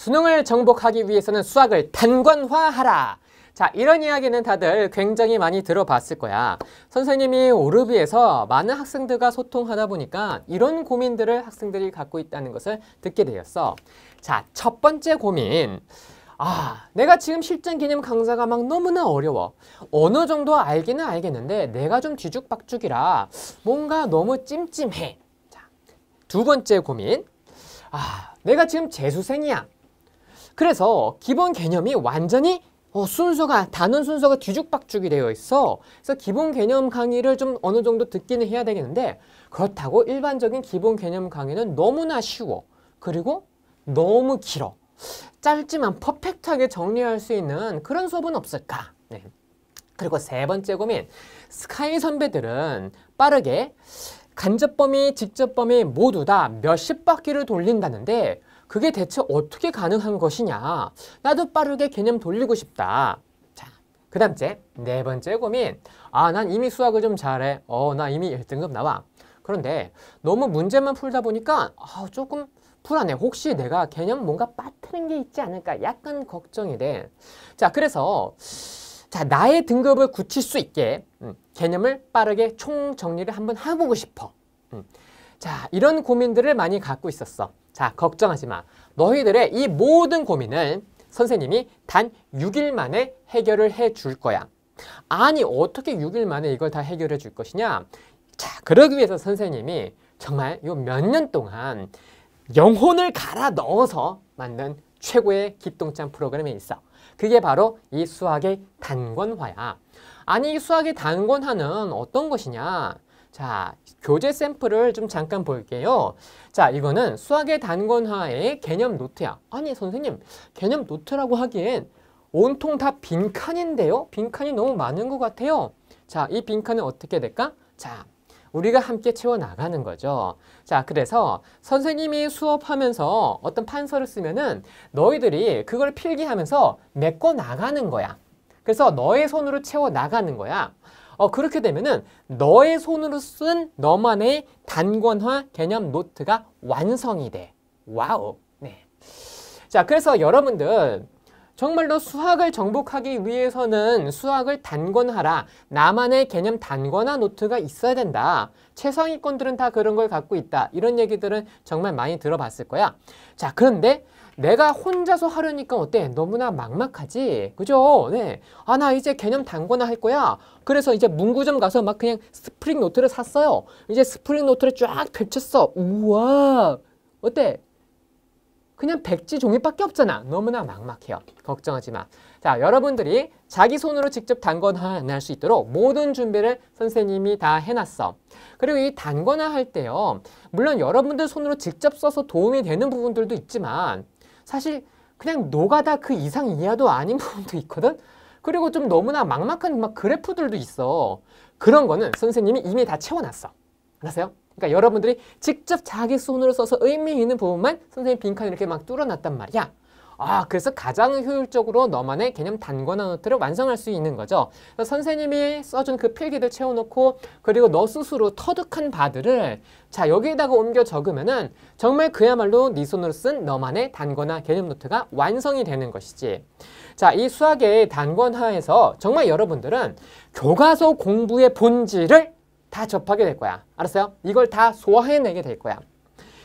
수능을 정복하기 위해서는 수학을 단관화하라. 자, 이런 이야기는 다들 굉장히 많이 들어봤을 거야. 선생님이 오르비에서 많은 학생들과 소통하다 보니까 이런 고민들을 학생들이 갖고 있다는 것을 듣게 되었어. 자, 첫 번째 고민. 아, 내가 지금 실전 기념 강사가 막 너무나 어려워. 어느 정도 알기는 알겠는데 내가 좀 뒤죽박죽이라 뭔가 너무 찜찜해. 자, 두 번째 고민. 아, 내가 지금 재수생이야. 그래서 기본 개념이 완전히 어, 순서가 단원 순서가 뒤죽박죽이 되어 있어 그래서 기본 개념 강의를 좀 어느 정도 듣기는 해야 되겠는데 그렇다고 일반적인 기본 개념 강의는 너무나 쉬워 그리고 너무 길어 짧지만 퍼펙트하게 정리할 수 있는 그런 수업은 없을까 네. 그리고 세 번째 고민 스카이 선배들은 빠르게 간접 범위 직접 범위 모두 다 몇십 바퀴를 돌린다는데 그게 대체 어떻게 가능한 것이냐 나도 빠르게 개념 돌리고 싶다 자, 그 다음째 네 번째 고민 아난 이미 수학을 좀 잘해 어나 이미 1등급 나와 그런데 너무 문제만 풀다 보니까 아 조금 불안해 혹시 내가 개념 뭔가 빠트린 게 있지 않을까 약간 걱정이 돼자 그래서 자 나의 등급을 굳힐 수 있게 음, 개념을 빠르게 총정리를 한번 해보고 싶어 음. 자 이런 고민들을 많이 갖고 있었어 자, 걱정하지 마. 너희들의 이 모든 고민을 선생님이 단 6일 만에 해결을 해 줄 거야. 아니, 어떻게 6일 만에 이걸 다 해결해 줄 것이냐? 자, 그러기 위해서 선생님이 정말 요 몇 년 동안 영혼을 갈아 넣어서 만든 최고의 기똥찬 프로그램에 있어. 그게 바로 이 수학의 단권화야. 아니, 이 수학의 단권화는 어떤 것이냐? 자, 교재 샘플을 좀 잠깐 볼게요. 자, 이거는 수학의 단권화의 개념 노트야. 아니, 선생님, 개념 노트라고 하기엔 온통 다 빈칸인데요? 빈칸이 너무 많은 것 같아요. 자, 이 빈칸은 어떻게 될까? 자, 우리가 함께 채워나가는 거죠. 자, 그래서 선생님이 수업하면서 어떤 판서를 쓰면은 너희들이 그걸 필기하면서 메꿔나가는 거야. 그래서 너의 손으로 채워나가는 거야. 어, 그렇게 되면은 너의 손으로 쓴 너만의 단권화 개념 노트가 완성이 돼. 와우. 네. 자, 그래서 여러분들 정말로 수학을 정복하기 위해서는 수학을 단권하라. 나만의 개념 단권화 노트가 있어야 된다. 최상위권들은 다 그런 걸 갖고 있다. 이런 얘기들은 정말 많이 들어봤을 거야. 자, 그런데 내가 혼자서 하려니까 어때? 너무나 막막하지? 그죠? 네. 아, 나 이제 개념 단권화 할 거야. 그래서 이제 문구점 가서 막 그냥 스프링 노트를 샀어요. 이제 스프링 노트를 쫙 펼쳤어. 우와! 어때? 그냥 백지 종이밖에 없잖아. 너무나 막막해요. 걱정하지 마. 자, 여러분들이 자기 손으로 직접 단권화할 수 있도록 모든 준비를 선생님이 다 해놨어. 그리고 이 단권화할 때요. 물론 여러분들 손으로 직접 써서 도움이 되는 부분들도 있지만 사실 그냥 노가다 그 이상 이하도 아닌 부분도 있거든? 그리고 좀 너무나 막막한 막 그래프들도 있어. 그런 거는 선생님이 이미 다 채워놨어. 알았어요? 그러니까 여러분들이 직접 자기 손으로 써서 의미 있는 부분만 선생님 빈칸 이렇게 막 뚫어놨단 말이야. 아, 그래서 가장 효율적으로 너만의 개념 단권화 노트를 완성할 수 있는 거죠. 선생님이 써준 그 필기들 채워놓고 그리고 너 스스로 터득한 바들을 자 여기에다가 옮겨 적으면은 정말 그야말로 네 손으로 쓴 너만의 단권화 개념 노트가 완성이 되는 것이지. 자, 이 수학의 단권화에서 정말 여러분들은 교과서 공부의 본질을 다 접하게 될 거야. 알았어요? 이걸 다 소화해내게 될 거야.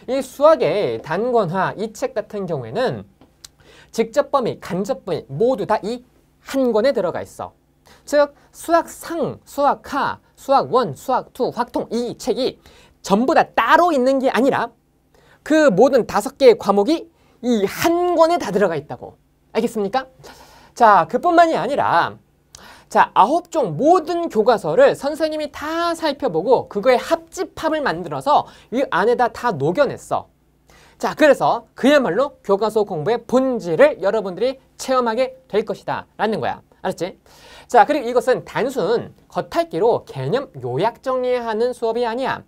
이 수학의 단권화 이 책 같은 경우에는 직접 범위, 간접 범위 모두 다 이 한 권에 들어가 있어. 즉 수학상, 수학하, 수학원, 수학투, 확통 이 책이 전부 다 따로 있는 게 아니라 그 모든 다섯 개의 과목이 이 한 권에 다 들어가 있다고. 알겠습니까? 자, 그뿐만이 아니라 자, 아홉 종 모든 교과서를 선생님이 다 살펴보고 그거의 합집합을 만들어서 이 안에다 다 녹여냈어. 자, 그래서 그야말로 교과서 공부의 본질을 여러분들이 체험하게 될 것이다. 라는 거야. 알았지? 자, 그리고 이것은 단순 겉핥기로 개념 요약 정리하는 수업이 아니야.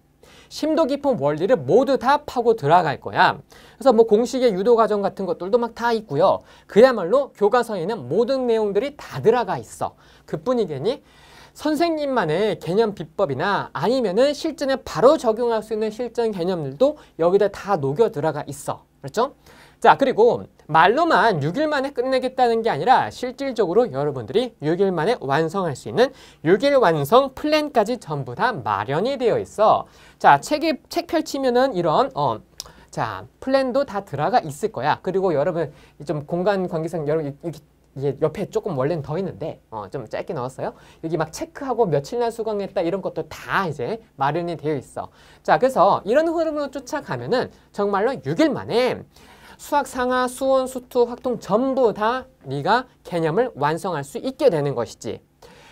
심도 깊은 원리를 모두 다 파고 들어갈 거야. 그래서 뭐 공식의 유도 과정 같은 것들도 막 다 있고요. 그야말로 교과서에 는 모든 내용들이 다 들어가 있어. 그뿐이겠니? 선생님만의 개념 비법이나 아니면은 실전에 바로 적용할 수 있는 실전 개념들도 여기다 다 녹여 들어가 있어. 그렇죠? 자 그리고 말로만 6일 만에 끝내겠다는 게 아니라 실질적으로 여러분들이 6일 만에 완성할 수 있는 6일 완성 플랜까지 전부 다 마련이 되어 있어. 자, 책에, 책 펼치면은 이런, 어, 자, 플랜도 다 들어가 있을 거야. 그리고 여러분, 좀 공간 관계상 여러분, 이렇게 이게 옆에 조금 원래는 더 있는데 어, 좀 짧게 넣었어요. 여기 막 체크하고 며칠 날 수강했다 이런 것도 다 이제 마련이 되어 있어. 자, 그래서 이런 흐름으로 쫓아가면은 정말로 6일 만에 수학 상하, 수원, 수투, 확통 전부 다 네가 개념을 완성할 수 있게 되는 것이지.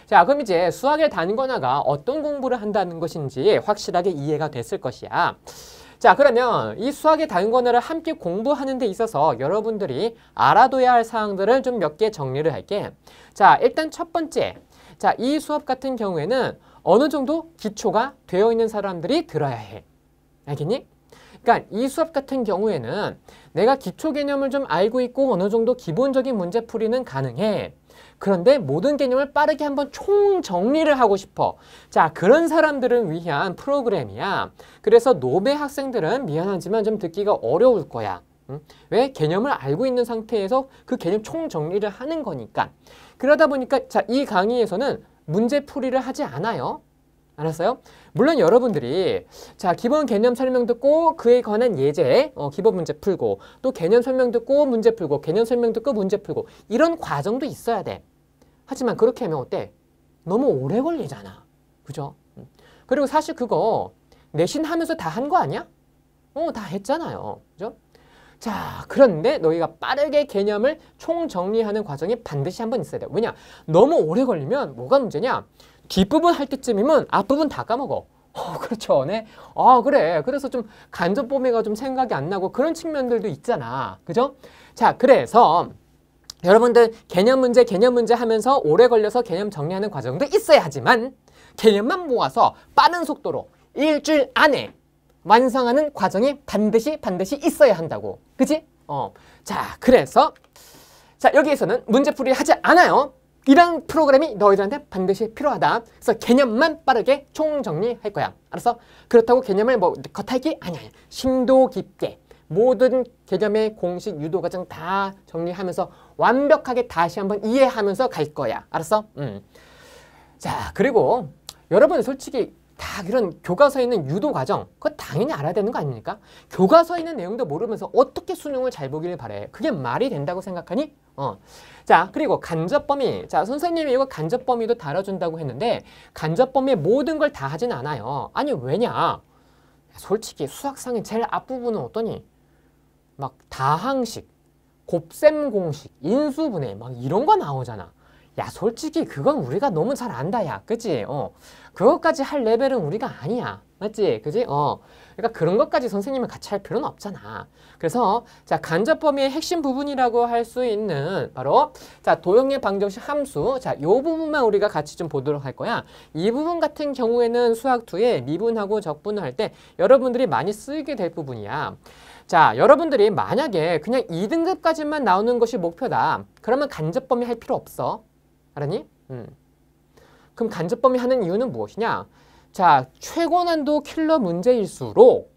자, 그럼 이제 수학의 단권화가 어떤 공부를 한다는 것인지 확실하게 이해가 됐을 것이야. 자, 그러면 이 수학의 단권화를 함께 공부하는 데 있어서 여러분들이 알아둬야 할 사항들을 좀 몇 개 정리를 할게. 자, 일단 첫 번째. 자, 이 수업 같은 경우에는 어느 정도 기초가 되어 있는 사람들이 들어야 해. 알겠니? 그러니까 이 수업 같은 경우에는 내가 기초 개념을 좀 알고 있고 어느 정도 기본적인 문제 풀이는 가능해. 그런데 모든 개념을 빠르게 한번 총 정리를 하고 싶어. 자, 그런 사람들을 위한 프로그램이야. 그래서 노배 학생들은 미안하지만 좀 듣기가 어려울 거야. 음? 왜? 개념을 알고 있는 상태에서 그 개념 총 정리를 하는 거니까. 그러다 보니까 자, 이 강의에서는 문제 풀이를 하지 않아요. 알았어요? 물론 여러분들이 자 기본 개념 설명 듣고 그에 관한 예제, 어, 기본 문제 풀고 또 개념 설명 듣고 문제 풀고 개념 설명 듣고 문제 풀고 이런 과정도 있어야 돼. 하지만 그렇게 하면 어때? 너무 오래 걸리잖아. 그죠? 음. 그리고 사실 그거 내신하면서 다 한 거 아니야? 어, 다 했잖아요. 그죠? 자, 그런데 너희가 빠르게 개념을 총정리하는 과정이 반드시 한 번 있어야 돼 왜냐? 너무 오래 걸리면 뭐가 문제냐? 뒷부분 할 때쯤이면 앞부분 다 까먹어. 어, 그렇죠. 네. 아, 그래. 그래서 좀 간접 범위가 좀 생각이 안 나고 그런 측면들도 있잖아. 그죠? 자, 그래서 여러분들 개념 문제, 개념 문제 하면서 오래 걸려서 개념 정리하는 과정도 있어야 하지만 개념만 모아서 빠른 속도로 일주일 안에 완성하는 과정이 반드시 반드시 있어야 한다고. 그지? 어. 자, 그래서 자, 여기에서는 문제풀이 하지 않아요. 이런 프로그램이 너희들한테 반드시 필요하다. 그래서 개념만 빠르게 총정리할 거야. 알았어? 그렇다고 개념을 뭐 겉핥기? 아니야. 심도 깊게 모든 개념의 공식, 유도 과정 다 정리하면서 완벽하게 다시 한번 이해하면서 갈 거야. 알았어? 음. 자, 그리고 여러분 솔직히 다이런 교과서에 있는 유도 과정 그거 당연히 알아야 되는 거 아닙니까? 교과서에 있는 내용도 모르면서 어떻게 수능을 잘 보기를 바래 그게 말이 된다고 생각하니? 어. 자 그리고 간접 범위 자 선생님이 이거 간접 범위도 다뤄준다고 했는데 간접 범위 모든 걸 다 하진 않아요 아니 왜냐 솔직히 수학상의 제일 앞부분은 어떠니 막 다항식 곱셈 공식 인수분해 막 이런 거 나오잖아 야 솔직히 그건 우리가 너무 잘 안다 야 그치 어 그것까지 할 레벨은 우리가 아니야 맞지 그지 어 그러니까 그런 것까지 선생님은 같이 할 필요는 없잖아 그래서 자 간접 범위의 핵심 부분이라고 할 수 있는 바로 자 도형의 방정식 함수 자요 부분만 우리가 같이 좀 보도록 할 거야 이 부분 같은 경우에는 수학 2에 미분하고 적분을 할 때 여러분들이 많이 쓰게 이될 부분이야 자 여러분들이 만약에 그냥 2등급까지만 나오는 것이 목표다 그러면 간접 범위 할 필요 없어 알았니? 음. 그럼 간접범위 하는 이유는 무엇이냐? 자, 최고난도 킬러 문제일수록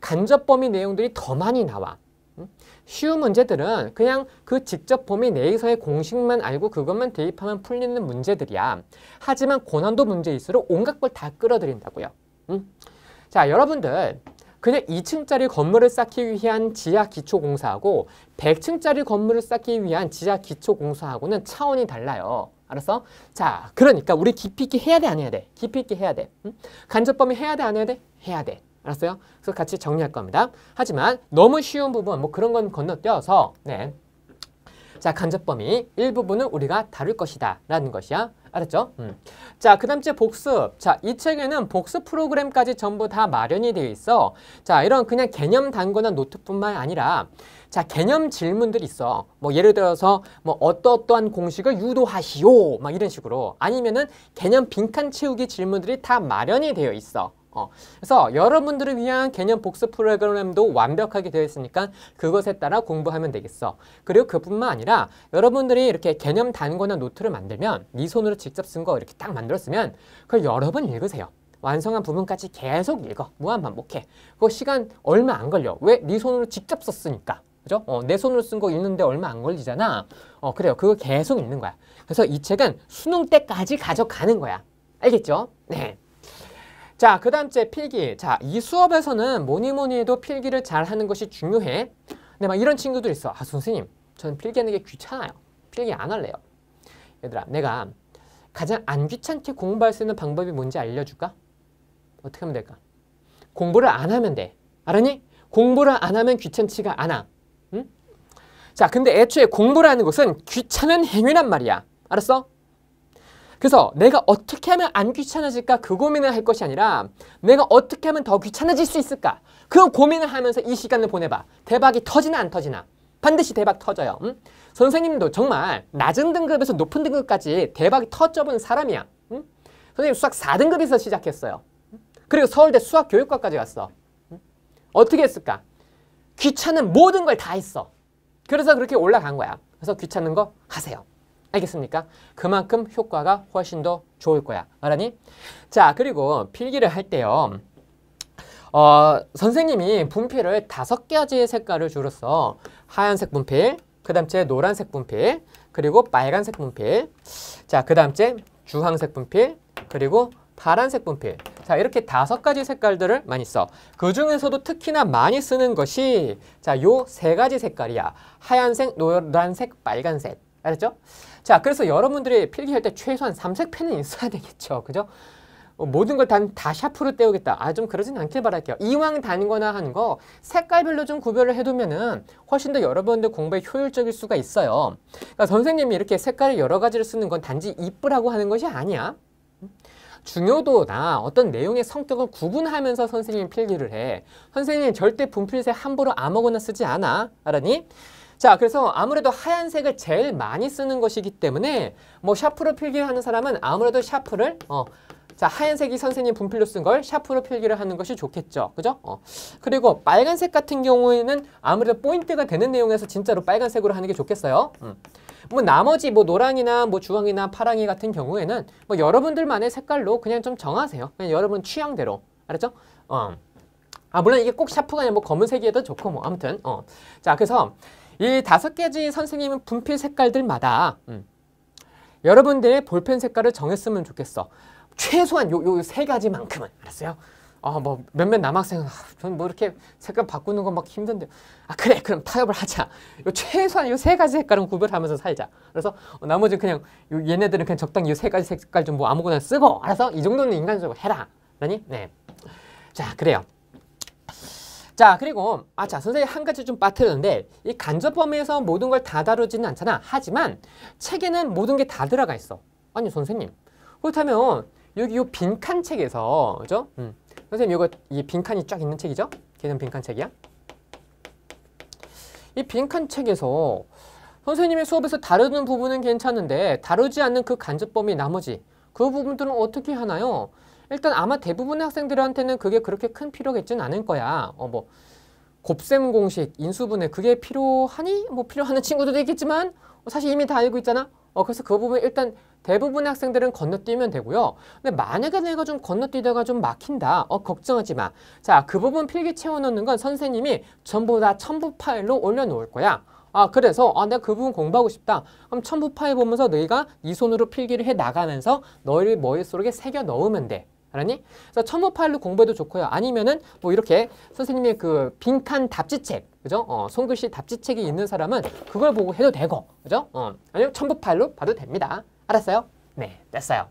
간접범위 내용들이 더 많이 나와. 음? 쉬운 문제들은 그냥 그 직접 범위 내에서의 공식만 알고 그것만 대입하면 풀리는 문제들이야. 하지만 고난도 문제일수록 온갖 걸 다 끌어들인다고요. 음? 자, 여러분들 그냥 2층짜리 건물을 쌓기 위한 지하 기초공사하고 100층짜리 건물을 쌓기 위한 지하 기초공사하고는 차원이 달라요. 알았어? 자, 그러니까 우리 깊이 있게 해야 돼, 안 해야 돼? 깊이 있게 해야 돼. 응? 간접범위 해야 돼, 안 해야 돼? 해야 돼. 알았어요? 그래서 같이 정리할 겁니다. 하지만 너무 쉬운 부분, 뭐 그런 건 건너뛰어서, 네. 자, 간접 범위 일부분은 우리가 다룰 것이다 라는 것이야. 알았죠? 음. 자, 그 다음 주 복습. 자, 이 책에는 복습 프로그램까지 전부 다 마련이 되어 있어. 자, 이런 그냥 개념 단거나 노트뿐만 아니라 자, 개념 질문들이 있어. 뭐 예를 들어서 뭐 어떠어떠한 공식을 유도하시오. 막 이런 식으로. 아니면은 개념 빈칸 채우기 질문들이 다 마련이 되어 있어. 어, 그래서 여러분들을 위한 개념 복습 프로그램도 완벽하게 되어 있으니까 그것에 따라 공부하면 되겠어. 그리고 그뿐만 아니라 여러분들이 이렇게 개념 단거나 노트를 만들면 네 손으로 직접 쓴 거 이렇게 딱 만들었으면 그걸 여러 번 읽으세요. 완성한 부분까지 계속 읽어. 무한 반복해. 그거 시간 얼마 안 걸려. 왜? 네 손으로 직접 썼으니까. 그죠? 어, 내 손으로 쓴 거 읽는데 얼마 안 걸리잖아. 어, 그래요. 그거 계속 읽는 거야. 그래서 이 책은 수능 때까지 가져가는 거야. 알겠죠? 네. 자, 그 다음 째 필기. 자, 이 수업에서는 뭐니 뭐니 해도 필기를 잘 하는 것이 중요해. 근데 막 이런 친구들 있어. 아, 선생님, 저는 필기하는 게 귀찮아요. 필기 안 할래요. 얘들아, 내가 가장 안 귀찮게 공부할 수 있는 방법이 뭔지 알려줄까? 어떻게 하면 될까? 공부를 안 하면 돼. 알았니? 공부를 안 하면 귀찮지가 않아. 응? 자, 근데 애초에 공부라는 것은 귀찮은 행위란 말이야. 알았어? 그래서 내가 어떻게 하면 안 귀찮아질까 그 고민을 할 것이 아니라 내가 어떻게 하면 더 귀찮아질 수 있을까 그런 고민을 하면서 이 시간을 보내봐. 대박이 터지나 안 터지나. 반드시 대박 터져요. 응? 선생님도 정말 낮은 등급에서 높은 등급까지 대박이 터져본 사람이야. 응? 선생님 수학 4등급에서 시작했어요. 그리고 서울대 수학교육과까지 갔어. 응? 어떻게 했을까? 귀찮은 모든 걸 다 했어. 그래서 그렇게 올라간 거야. 그래서 귀찮은 거 하세요. 알겠습니까? 그만큼 효과가 훨씬 더 좋을 거야. 알았니? 자, 그리고 필기를 할 때요. 어, 선생님이 분필을 다섯 가지의 색깔을 줄었어. 하얀색 분필, 그 다음째 노란색 분필, 그리고 빨간색 분필, 자, 그 다음째 주황색 분필, 그리고 파란색 분필. 자, 이렇게 다섯 가지 색깔들을 많이 써. 그 중에서도 특히나 많이 쓰는 것이 자, 요 세 가지 색깔이야. 하얀색, 노란색, 빨간색. 알았죠? 자, 그래서 여러분들이 필기할 때 최소한 삼색펜은 있어야 되겠죠. 그죠? 어, 모든 걸다다 샤프로 때우겠다. 아, 좀 그러진 않길 바랄게요. 이왕 다니거나 하는 거 색깔별로 좀 구별을 해두면은 훨씬 더 여러분들 공부에 효율적일 수가 있어요. 그러니까 선생님이 이렇게 색깔을 여러 가지를 쓰는 건 단지 이쁘라고 하는 것이 아니야. 중요도나 어떤 내용의 성격을 구분하면서 선생님 이 필기를 해. 선생님 절대 분필색 함부로 아무거나 쓰지 않아. 알았니? 자, 그래서 아무래도 하얀색을 제일 많이 쓰는 것이기 때문에 뭐샤프를필기 하는 사람은 아무래도 샤프를 어, 자, 하얀색이 선생님 분필로 쓴 걸 샤프로 필기를 하는 것이 좋겠죠. 그죠? 어. 그리고 빨간색 같은 경우에는 아무래도 포인트가 되는 내용에서 진짜로 빨간색으로 하는 게 좋겠어요. 음. 뭐 나머지 뭐 노랑이나 뭐 주황이나 파랑이 같은 경우에는 뭐 여러분들만의 색깔로 그냥 좀 정하세요. 그냥 여러분 취향대로. 알았죠? 어. 아, 물론 이게 꼭 샤프가 아니라 뭐 검은색이어도 좋고 뭐 아무튼. 어. 자, 그래서 이 다섯 가지 선생님은 분필 색깔들마다 음, 여러분들의 볼펜 색깔을 정했으면 좋겠어. 최소한 요 요 세 가지만큼은 알았어요? 아뭐 몇몇 남학생은 아, 전뭐 이렇게 색깔 바꾸는 건 막 힘든데 아 그래 그럼 타협을 하자. 요 최소한 요 세 가지 색깔은 구별하면서 살자. 그래서 어, 나머지 그냥 요 얘네들은 그냥 적당히 요 세 가지 색깔 좀 뭐 아무거나 쓰고 알아서 이 정도는 인간적으로 해라. 라니 네. 자 그래요. 자 그리고 아자 선생님 한 가지 좀 빠뜨렸는데 이 간접 범위에서 모든 걸 다 다루지는 않잖아 하지만 책에는 모든 게 다 들어가 있어 아니 선생님 그렇다면 여기 요 빈칸 책에서 그죠? 음. 선생님 이거 이 빈칸이 쫙 있는 책이죠? 걔는 빈칸 책이야? 이 빈칸 책에서 선생님의 수업에서 다루는 부분은 괜찮은데 다루지 않는 그 간접 범위 나머지 그 부분들은 어떻게 하나요? 일단 아마 대부분의 학생들한테는 그게 그렇게 큰 필요겠진 않을 거야. 어, 뭐 곱셈 공식, 인수분해 그게 필요하니? 뭐 필요하는 친구들도 있겠지만 어, 사실 이미 다 알고 있잖아. 어, 그래서 그 부분 일단 대부분의 학생들은 건너뛰면 되고요. 근데 만약에 내가 좀 건너뛰다가 좀 막힌다. 어, 걱정하지 마. 자, 그 부분 필기 채워놓는 건 선생님이 전부 다 첨부 파일로 올려놓을 거야. 아 그래서 아 내가 그 부분 공부하고 싶다 그럼 첨부 파일 보면서 너희가 이 손으로 필기를 해 나가면서 너희를 머릿속에 새겨 넣으면 돼 알았니? 그래서 첨부 파일로 공부해도 좋고요. 아니면은 뭐 이렇게 선생님의 그 빈칸 답지책, 그죠? 어, 손글씨 답지책이 있는 사람은 그걸 보고 해도 되고, 그죠? 어, 아니면 첨부 파일로 봐도 됩니다. 알았어요? 네, 됐어요.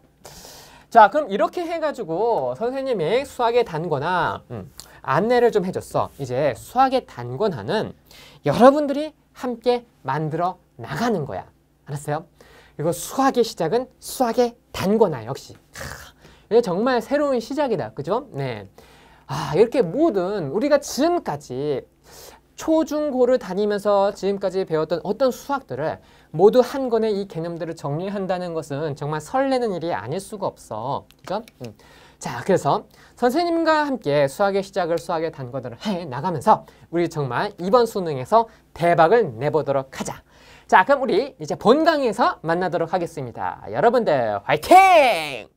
자, 그럼 이렇게 해가지고 선생님이 수학의 단권화 음, 안내를 좀 해줬어. 이제 수학의 단권화는 여러분들이 함께 만들어 나가는 거야. 알았어요? 이거 수학의 시작은 수학의 단권화 역시. 이게 정말 새로운 시작이다. 그죠? 네. 아, 이렇게 모든 우리가 지금까지 초중고를 다니면서 지금까지 배웠던 어떤 수학들을 모두 한권의이 개념들을 정리한다는 것은 정말 설레는 일이 아닐 수가 없어. 그죠? 음. 자, 그래서 선생님과 함께 수학의 시작을 수학의 단과들을 해 나가면서 우리 정말 이번 수능에서 대박을 내보도록 하자. 자, 그럼 우리 이제 본강에서 만나도록 하겠습니다. 여러분들 화이팅!